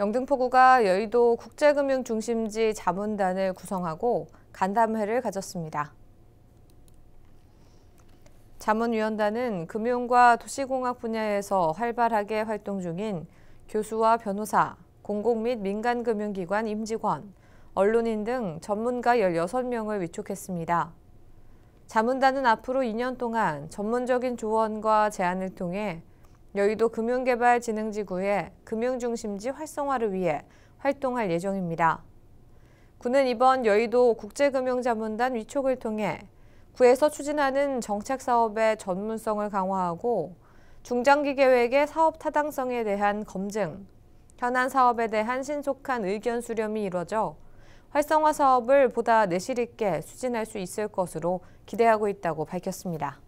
영등포구가 여의도 국제금융중심지 자문단을 구성하고 간담회를 가졌습니다. 자문위원단은 금융과 도시공학 분야에서 활발하게 활동 중인 교수와 변호사, 공공 및 민간금융기관 임직원, 언론인 등 전문가 16명을 위촉했습니다. 자문단은 앞으로 2년 동안 전문적인 조언과 제안을 통해 여의도 금융개발진흥지구의 금융중심지 활성화를 위해 활동할 예정입니다. 구는 이번 여의도 국제금융자문단 위촉을 통해 구에서 추진하는 정책 사업의 전문성을 강화하고 중장기 계획의 사업 타당성에 대한 검증, 현안 사업에 대한 신속한 의견 수렴이 이뤄져 활성화 사업을 보다 내실 있게 추진할 수 있을 것으로 기대하고 있다고 밝혔습니다.